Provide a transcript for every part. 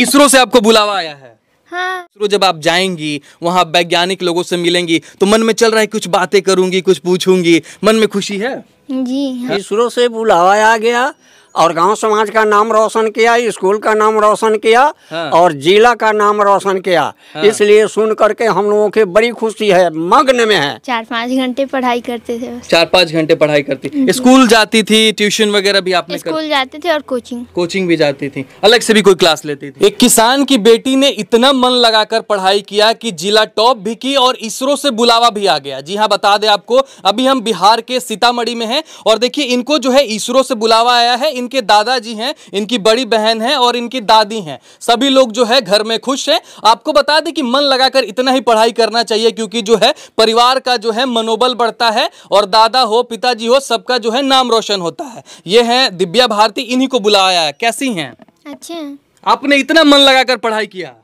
इसरो से आपको बुलावा आया है हाँ। इसरो जब आप जाएंगी वहाँ वैज्ञानिक लोगों से मिलेंगी तो मन में चल रहा है कुछ बातें करूंगी कुछ पूछूंगी मन में खुशी है जी हाँ। इसरो से बुलावा आ गया और गांव समाज का नाम रोशन किया स्कूल का नाम रोशन किया हाँ। और जिला का नाम रोशन किया हाँ। इसलिए सुन करके हम लोगों के बड़ी खुशी है मग्न में है चार पाँच घंटे पढ़ाई करते थे चार पाँच घंटे पढ़ाई करती हम्म। स्कूल जाती थी ट्यूशन वगैरह भी आपने स्कूल कर... जाते थे और कोचिंग कोचिंग भी जाती थी अलग से भी कोई क्लास लेती थी एक किसान की बेटी ने इतना मन लगाकर पढ़ाई किया की जिला टॉप भी की और इसरो से बुलावा भी आ गया जी हाँ बता दे आपको अभी हम बिहार के सीतामढ़ी में है और देखिये इनको जो है इसरो से बुलावा आया है इनके दादाजी हैं इनकी बड़ी बहन है और इनकी दादी हैं सभी लोग जो है घर में खुश हैं आपको बता दें कि मन लगाकर इतना ही पढ़ाई करना चाहिए क्योंकि जो है परिवार का जो है मनोबल बढ़ता है और दादा हो पिताजी हो सबका जो है नाम रोशन होता है ये है दिव्या भारती इन्हीं को बुलाया है कैसी है अच्छे हैं आपने इतना मन लगाकर पढ़ाई किया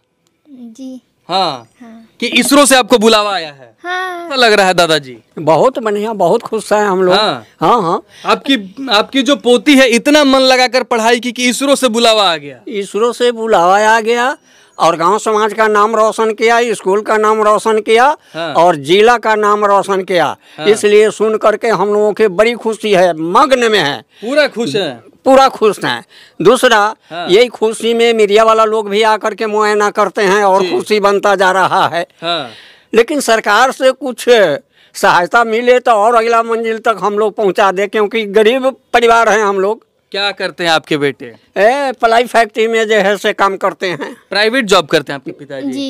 जी हाँ, हाँ। कि इसरो से आपको बुलावा आया है हाँ। लग रहा है दादाजी बहुत बढ़िया बहुत खुश है हम लोग हाँ हाँ, हाँ। आपकी आपकी जो पोती है इतना मन लगाकर पढ़ाई की कि इसरो से बुलावा आ गया इसरो से बुलावा आ गया और गांव समाज का नाम रोशन किया स्कूल का नाम रोशन किया हाँ। और जिला का नाम रोशन किया हाँ। इसलिए सुन करके हम लोगों के बड़ी खुशी है मग्न में है पूरा खुश है पूरा खुश हैं दूसरा हाँ। यही खुशी में मीडिया वाला लोग भी आकर के मुआयना करते हैं और खुशी बनता जा रहा है हाँ। लेकिन सरकार से कुछ सहायता मिले तो और अगला मंजिल तक हम लोग पहुँचा दे क्योंकि गरीब परिवार हैं हम लोग क्या करते हैं आपके बेटे ए पलाई फैक्ट्री में जो है से काम करते हैं प्राइवेट जॉब करते हैं आपके पिताजी जी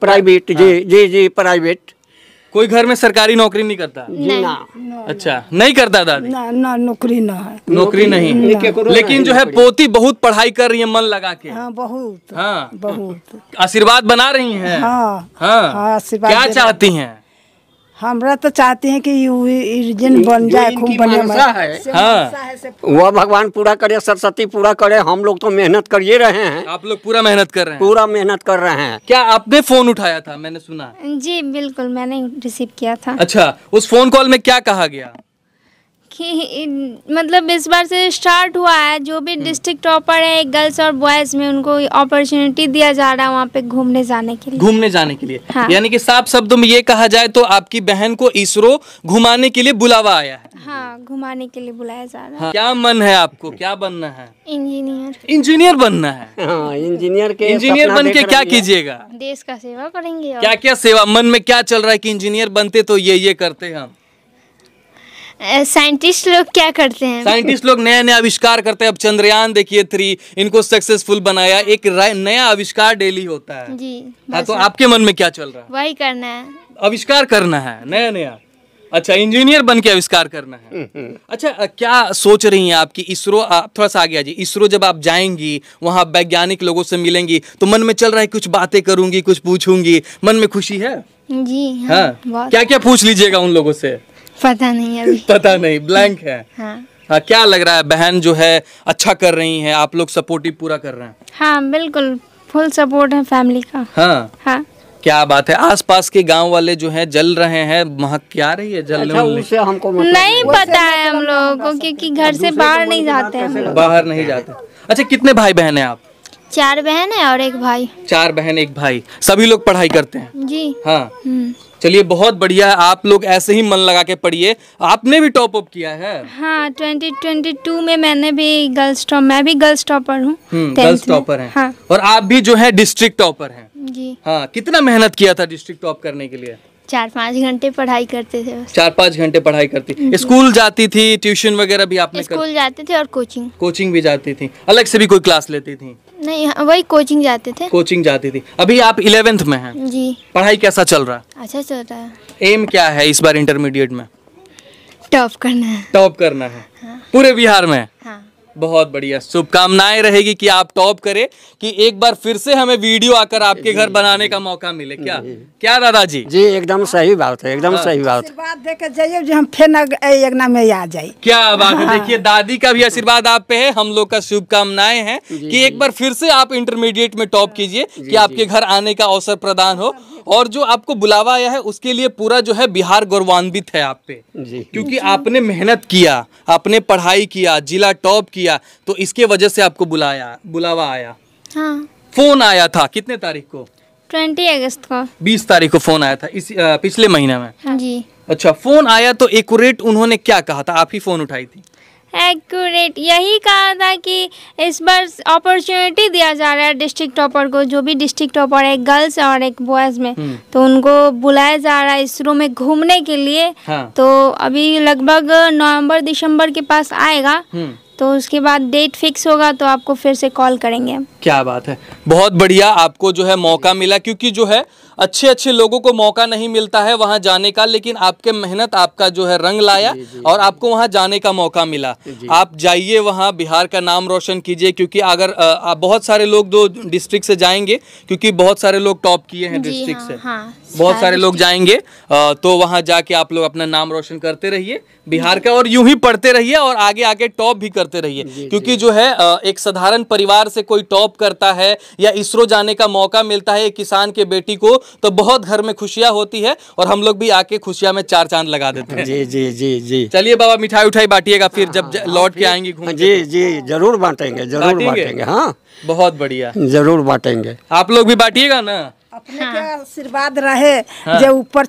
प्राइवेट हाँ। जी जी जी प्राइवेट कोई घर में सरकारी नौकरी नहीं करता ना अच्छा नहीं करता दादी ना ना नौकरी ना है नौकरी नहीं लेकिन जो है पोती बहुत पढ़ाई कर रही है मन लगा के हाँ बहुत हाँ बहुत आशीर्वाद बना रही है हाँ।, हाँ हाँ आशीर्वाद क्या चाहती हैं हमरा तो चाहते हैं कि इंजन बन जाए खूब बढ़िया है हाँ। वह भगवान पूरा करे सरस्वती पूरा करे हम लोग तो मेहनत कर ये रहे हैं आप लोग पूरा मेहनत कर रहे हैं पूरा मेहनत कर रहे हैं क्या आपने फोन उठाया था मैंने सुना जी बिल्कुल मैंने रिसीव किया था अच्छा उस फोन कॉल में क्या कहा गया मतलब इस बार से स्टार्ट हुआ है जो भी डिस्ट्रिक्ट टॉपर है गर्ल्स और बॉयज में उनको अपॉर्चुनिटी दिया जा रहा है वहाँ पे घूमने जाने के लिए घूमने जाने के लिए हाँ। यानी कि साफ शब्दों में ये कहा जाए तो आपकी बहन को इसरो घुमाने के लिए बुलावा आया है हाँ घुमाने के लिए बुलाया जा रहा है हाँ। क्या मन है आपको क्या बनना है इंजीनियर इंजीनियर बनना है इंजीनियर हाँ, के इंजीनियर बन के क्या कीजिएगा देश का सेवा करेंगे क्या क्या सेवा मन में क्या चल रहा है की इंजीनियर बनते तो ये ये करते हम साइंटिस्ट लोग क्या करते हैं साइंटिस्ट लोग नया नया आविष्कार करते हैं अब चंद्रयान देखिए थ्री इनको सक्सेसफुल बनाया एक नया आविष्कार डेली होता है जी हाँ तो आपके मन में क्या चल रहा है वही करना है आविष्कार करना है नया नया अच्छा इंजीनियर बन के आविष्कार करना है अच्छा क्या सोच रही हैं आपकी इसरो आप थोड़ा सा आगे आ जाइए इसरो जब आप जाएंगी वहाँ वैज्ञानिक लोगों से मिलेंगी तो मन में चल रहा है कुछ बातें करूंगी कुछ पूछूंगी मन में खुशी है जी हाँ, हाँ? क्या क्या पूछ लीजिएगा उन लोगों से पता नहीं अभी पता नहीं ब्लैंक है हाँ हाँ क्या लग रहा है बहन जो है अच्छा कर रही है आप लोग सपोर्टिव पूरा कर रहे हैं हाँ बिल्कुल फुल सपोर्ट है फैमिली का हाँ हाँ क्या बात है आसपास के गांव वाले जो हैं जल रहे हैं महक क्या रही है जल अच्छा, उसे हमको मतलब नहीं पता है हम मतलब लोगों को क्योंकि घर से बाहर नहीं मतलब जाते हैं बाहर नहीं जाते अच्छा कितने भाई बहन हैं आप चार बहन है और एक भाई चार बहन एक भाई सभी लोग पढ़ाई करते हैं जी हाँ हम्म। चलिए बहुत बढ़िया है आप लोग ऐसे ही मन लगा के पढ़िए आपने भी टॉप अप किया है हाँ 2022 में मैंने भी गर्ल्स टॉप मैं भी गर्ल्स टॉपर हूँ गर्ल्स टॉपर है हाँ। और आप भी जो है डिस्ट्रिक्ट टॉपर है जी हाँ कितना मेहनत किया था डिस्ट्रिक्ट टॉप करने के लिए चार पाँच घंटे पढ़ाई करते थे चार पाँच घंटे पढ़ाई करती हम्म। स्कूल जाती थी ट्यूशन वगैरह भी आपने स्कूल कर... जाते थे और कोचिंग कोचिंग भी जाती थी अलग से भी कोई क्लास लेती थी नहीं हाँ, वही कोचिंग जाते थे कोचिंग जाती थी अभी आप इलेवेंथ में हैं जी पढ़ाई कैसा चल रहा है अच्छा चल रहा है एम क्या है इस बार इंटरमीडिएट में टॉप करना है टॉप करना है हाँ। पूरे बिहार में हाँ बहुत बढ़िया शुभकामनाएं रहेगी कि आप टॉप करें कि एक बार फिर से हमें वीडियो आकर आपके घर बनाने का मौका मिले क्या क्या दादाजी जी एकदम सही बात है एकदम सही बात जाइए हम फिर में आ जाए क्या बात है हाँ। देखिए दादी का भी आशीर्वाद आप पे है हम लोग का शुभकामनाएं हैं कि एक बार फिर से आप इंटरमीडिएट में टॉप हाँ। कीजिए कि आपके घर आने का अवसर प्रदान हो और जो आपको बुलावा आया है उसके लिए पूरा जो है बिहार गौरवान्वित है आप पे क्योंकि आपने मेहनत किया आपने पढ़ाई किया जिला टॉप किया दिया तो इसके वजह से आपको बुलाया बुलावा आया हाँ फोन आया था कितने तारीख को ट्वेंटी अगस्त को बीस तारीख को फोन आया था इस आ, पिछले महीने में हाँ। जी अच्छा फोन आया तो एकट उन्होंने क्या कहा था आप ही फोन उठाई थी एक्यूरेट यही कहा था कि इस बार अपॉर्चुनिटी दिया जा रहा है डिस्ट्रिक्ट टॉपर को जो भी डिस्ट्रिक्ट टॉपर है गर्ल्स और एक बॉयज़ में हम्म। तो उनको बुलाया जा रहा है इसरो में घूमने के लिए हाँ। तो अभी लगभग नवंबर दिसंबर के पास आएगा हम्म। तो उसके बाद डेट फिक्स होगा तो आपको फिर से कॉल करेंगे क्या बात है बहुत बढ़िया आपको जो है मौका मिला क्योंकि जो है अच्छे अच्छे लोगों को मौका नहीं मिलता है वहाँ जाने का लेकिन आपके मेहनत आपका जो है रंग लाया जी, जी, और आपको वहाँ जाने का मौका मिला आप जाइए वहाँ बिहार का नाम रोशन कीजिए क्योंकि अगर बहुत सारे लोग दो डिस्ट्रिक्ट से जाएंगे क्योंकि बहुत सारे लोग टॉप किए हैं डिस्ट्रिक्ट हाँ, से हाँ, बहुत सारे लोग जाएंगे तो वहाँ जाके आप लोग अपना नाम रोशन करते रहिए बिहार का और यूं ही पढ़ते रहिए और आगे आगे टॉप भी करते रहिए क्योंकि जो है एक साधारण परिवार से कोई टॉप करता है या इसरो जाने का मौका मिलता है किसान के बेटी को तो बहुत घर में खुशियां होती है और हम लोग भी आके खुशियां में चार चांद लगा देते हैं जी जी जी जी चलिए बाबा मिठाई उठाई बांटिएगा फिर जब लौट के आएंगे जी जी जरूर बांटेंगे जरूर बांटेंगे हाँ बहुत बढ़िया जरूर बांटेंगे आप लोग भी बांटिएगा ना अपने हाँ। आशीर्वाद रहे हाँ। जो ऊपर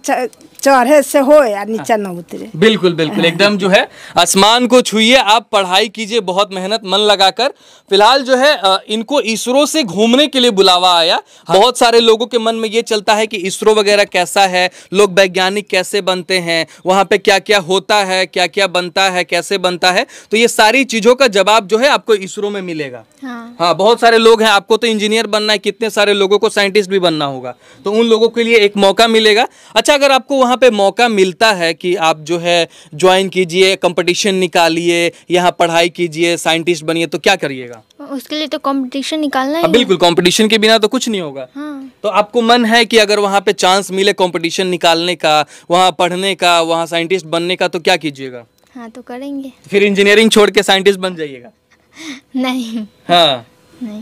चढ़े से हो या हाँ। नीचे न उतरे बिल्कुल बिल्कुल एकदम जो है आसमान को छुइए आप पढ़ाई कीजिए बहुत मेहनत मन लगाकर फिलहाल जो है इनको इसरो से घूमने के लिए बुलावा आया हाँ। बहुत सारे लोगों के मन में ये चलता है कि इसरो वगैरह कैसा है लोग वैज्ञानिक कैसे बनते हैं वहाँ पे क्या क्या होता है क्या क्या बनता है कैसे बनता है तो ये सारी चीजों का जवाब जो है आपको इसरो में मिलेगा हाँ, हाँ बहुत सारे लोग हैं आपको तो इंजीनियर बनना है कितने सारे लोगों को साइंटिस्ट भी बनना होगा तो उन लोगों के लिए एक मौका मिलेगा अच्छा अगर आपको वहाँ यहाँ पे मौका मिलता है कि आप जो है ज्वाइन कीजिए कंपटीशन निकालिए यहाँ पढ़ाई कीजिए साइंटिस्ट बनिए तो क्या करिएगा उसके लिए तो कंपटीशन निकालना है बिल्कुल कंपटीशन के बिना तो कुछ नहीं होगा हाँ। तो आपको मन है कि अगर वहाँ पे चांस मिले कंपटीशन निकालने का वहाँ पढ़ने का वहाँ साइंटिस्ट बनने का तो क्या कीजिएगा हाँ तो करेंगे फिर इंजीनियरिंग छोड़ के साइंटिस्ट बन जाइएगा नहीं हाँ नहीं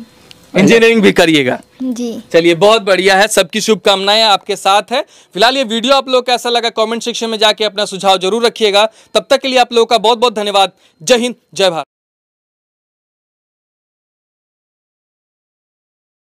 इंजीनियरिंग भी करिएगा जी चलिए बहुत बढ़िया है सबकी शुभकामनाएं आपके साथ है फिलहाल ये वीडियो आप लोग कैसा लगा कमेंट सेक्शन में जाके अपना सुझाव जरूर रखिएगा तब तक के लिए आप लोगों का बहुत बहुत धन्यवाद जय हिंद जय भारत